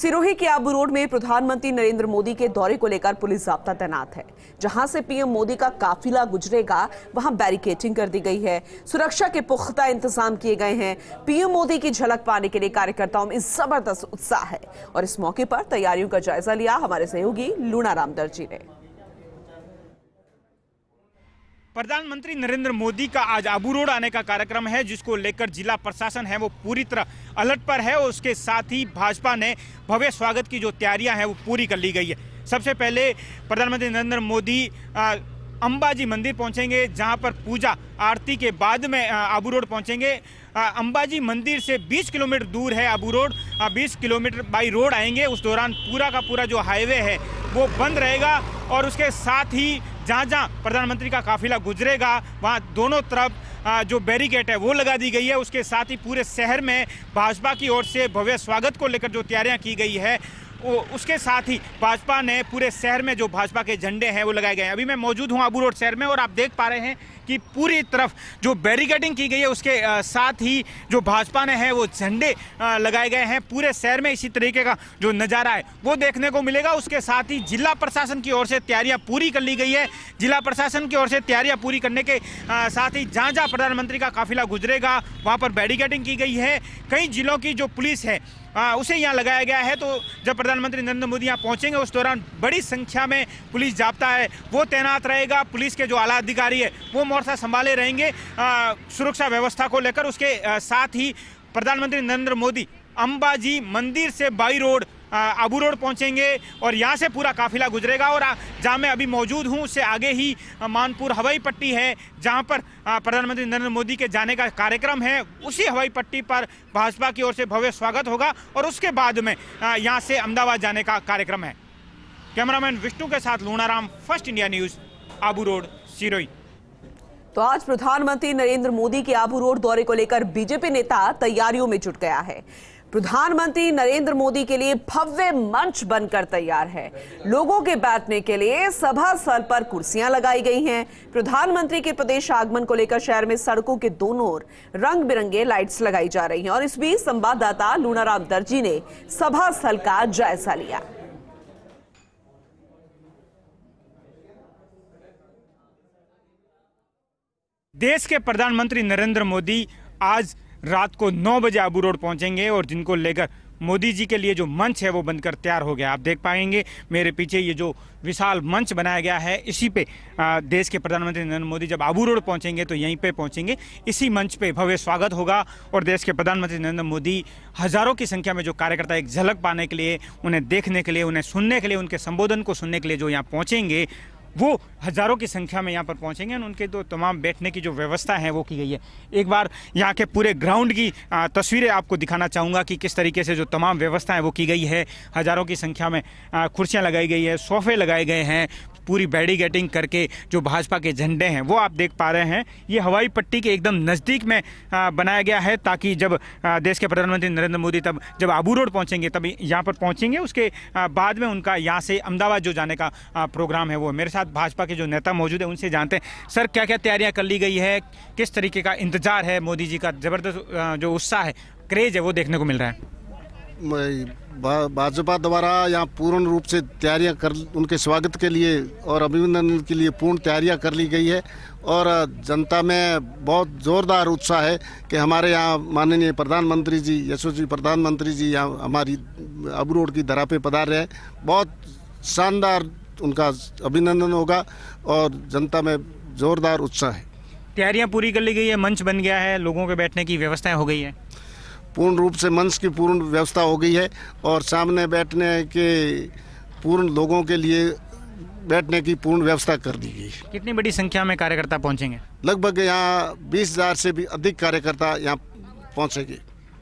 सिरोही के आबू रोड में प्रधानमंत्री नरेंद्र मोदी के दौरे को लेकर पुलिस जाब्ता तैनात है जहां से पीएम मोदी का काफिला गुजरेगा वहां बैरिकेटिंग कर दी गई है सुरक्षा के पुख्ता इंतजाम किए गए हैं पीएम मोदी की झलक पाने के लिए कार्यकर्ताओं में जबरदस्त उत्साह है और इस मौके पर तैयारियों का जायजा लिया हमारे सहयोगी लूणा रामदर जी ने प्रधानमंत्री नरेंद्र मोदी का आज आबू रोड आने का कार्यक्रम है जिसको लेकर जिला प्रशासन है वो पूरी तरह अलर्ट पर है और उसके साथ ही भाजपा ने भव्य स्वागत की जो तैयारियां हैं वो पूरी कर ली गई है सबसे पहले प्रधानमंत्री नरेंद्र मोदी अंबाजी मंदिर पहुंचेंगे जहां पर पूजा आरती के बाद में आबू रोड पहुँचेंगे अंबाजी मंदिर से 20 किलोमीटर दूर है Abu Road 20 kilometre by road आएंगे उस दौरान पूरा का पूरा जो हाईवे है वो बंद रहेगा और उसके साथ ही जहाँ जहाँ प्रधानमंत्री का काफिला गुजरेगा वहाँ दोनों तरफ जो बैरिकेट है वो लगा दी गई है उसके साथ ही पूरे शहर में भाजपा की ओर से भव्य स्वागत को लेकर जो तैयारियाँ की गई है उसके साथ ही भाजपा ने पूरे शहर में जो भाजपा के झंडे हैं वो लगाए गए हैं अभी मैं मौजूद हूँ आबू रोड शहर में और आप देख पा रहे हैं कि पूरी तरफ जो बैरिकेडिंग की गई है उसके साथ ही जो भाजपा ने है वो झंडे लगाए गए हैं पूरे शहर में इसी तरीके का जो नज़ारा है वो देखने को मिलेगा उसके साथ ही जिला प्रशासन की ओर से तैयारियां पूरी कर ली गई है जिला प्रशासन की ओर से तैयारियां पूरी करने के साथ ही जहाँ जहाँ प्रधानमंत्री का काफिला गुजरेगा वहाँ पर बैरिकेडिंग की गई है कई जिलों की जो पुलिस है आ, उसे यहाँ लगाया गया है तो जब प्रधानमंत्री नरेंद्र मोदी यहाँ पहुँचेंगे उस दौरान बड़ी संख्या में पुलिस जाप्ता है वो तैनात रहेगा पुलिस के जो आला अधिकारी है वो मोर्चा संभाले रहेंगे सुरक्षा व्यवस्था को लेकर उसके आ, साथ ही प्रधानमंत्री नरेंद्र मोदी अंबाजी मंदिर से बाई रोड आबू रोड पहुँचेंगे और यहाँ से पूरा काफिला गुजरेगा और जहाँ मैं अभी मौजूद हूँ उससे आगे ही मानपुर हवाई पट्टी है जहाँ पर प्रधानमंत्री नरेंद्र मोदी के जाने का कार्यक्रम है उसी हवाई पट्टी पर भाजपा की ओर से भव्य स्वागत होगा और उसके बाद में यहाँ से अहमदाबाद जाने का कार्यक्रम है कैमरामैन विष्णु के साथ Lunaram first India news Abu Road Sirohi तो आज प्रधानमंत्री नरेंद्र मोदी के आबू रोड दौरे को लेकर बीजेपी नेता तैयारियों में जुट गया है प्रधानमंत्री नरेंद्र मोदी के लिए भव्य मंच बनकर तैयार है लोगों के बैठने के लिए सभा स्थल पर कुर्सियां लगाई गई हैं प्रधानमंत्री के प्रदेश आगमन को लेकर शहर में सड़कों के दोनों ओर रंग बिरंगे लाइट्स लगाई जा रही हैं और इस बीच संवाददाता लूनाराम दर्जी ने सभा स्थल का जायजा लिया देश के प्रधानमंत्री नरेंद्र मोदी आज रात को नौ बजे आबू रोड पहुंचेंगे और जिनको लेकर मोदी जी के लिए जो मंच है वो बनकर तैयार हो गया आप देख पाएंगे मेरे पीछे ये जो विशाल मंच बनाया गया है इसी पे देश के प्रधानमंत्री नरेंद्र मोदी जब आबू रोड पहुंचेंगे तो यहीं पे पहुंचेंगे इसी मंच पे भव्य स्वागत होगा और देश के प्रधानमंत्री नरेंद्र मोदी हज़ारों की संख्या में जो कार्यकर्ता एक झलक पाने के लिए उन्हें देखने के लिए उन्हें सुनने के लिए उनके संबोधन को सुनने के लिए जो यहाँ पहुँचेंगे वो हज़ारों की संख्या में यहाँ पर पहुँचेंगे और उनके दो तमाम बैठने की जो व्यवस्था है वो की गई है एक बार यहाँ के पूरे ग्राउंड की तस्वीरें आपको दिखाना चाहूँगा कि किस तरीके से जो तमाम व्यवस्था है वो की गई है हज़ारों की संख्या में कुर्सियाँ लगाई गई है सोफे लगाए गए हैं पूरी बैरिगेटिंग करके जो भाजपा के झंडे हैं वो आप देख पा रहे हैं ये हवाई पट्टी के एकदम नज़दीक में बनाया गया है ताकि जब देश के प्रधानमंत्री नरेंद्र मोदी तब जब आबू रोड पहुँचेंगे तब यहाँ पर पहुँचेंगे उसके बाद में उनका यहाँ से अहमदाबाद जो जाने का प्रोग्राम है वो मेरे साथ भाजपा के जो नेता मौजूद है उनसे जानते हैं सर क्या क्या तैयारियाँ कर ली गई है किस तरीके का इंतजार है मोदी जी का ज़बरदस्त जो उत्साह है क्रेज़ है वो देखने को मिल रहा है भाजपा द्वारा यहाँ पूर्ण रूप से तैयारियां कर उनके स्वागत के लिए और अभिनंदन के लिए पूर्ण तैयारियां कर ली गई है और जनता में बहुत ज़ोरदार उत्साह है कि हमारे यहाँ माननीय प्रधानमंत्री जी यशोजी प्रधानमंत्री जी यहाँ हमारी अब रोड की धरा पे पधार रहे हैं बहुत शानदार उनका अभिनंदन होगा और जनता में ज़ोरदार उत्साह है तैयारियाँ पूरी कर ली गई है मंच बन गया है लोगों के बैठने की व्यवस्थाएँ हो गई हैं पूर्ण रूप से मंच की पूर्ण व्यवस्था हो गई है और सामने बैठने के पूर्ण लोगों के लिए बैठने की पूर्ण व्यवस्था कर दी गई कितनी बड़ी संख्या में कार्यकर्ता पहुंचेंगे लगभग यहाँ बीस हजार से भी अधिक कार्यकर्ता यहाँ पहुंचेंगे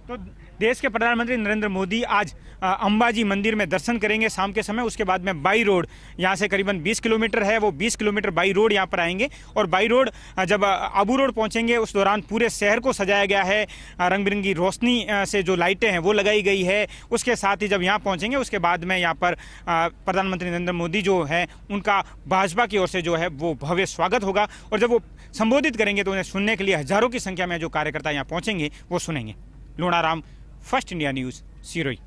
तो देश के प्रधानमंत्री नरेंद्र मोदी आज अम्बाजी मंदिर में दर्शन करेंगे शाम के समय उसके बाद में बाई रोड यहाँ से करीबन 20 किलोमीटर है वो 20 किलोमीटर बाई रोड यहाँ पर आएंगे और बाई रोड जब आबू रोड पहुँचेंगे उस दौरान पूरे शहर को सजाया गया है रंग बिरंगी रोशनी से जो लाइटें हैं वो लगाई गई है उसके साथ ही जब यहाँ पहुँचेंगे उसके बाद में यहाँ पर प्रधानमंत्री नरेंद्र मोदी जो है उनका भाजपा की ओर से जो है वो भव्य स्वागत होगा और जब वो संबोधित करेंगे तो उन्हें सुनने के लिए हजारों की संख्या में जो कार्यकर्ता यहाँ पहुँचेंगे वो सुनेंगे लोणाराम First India News, Siri.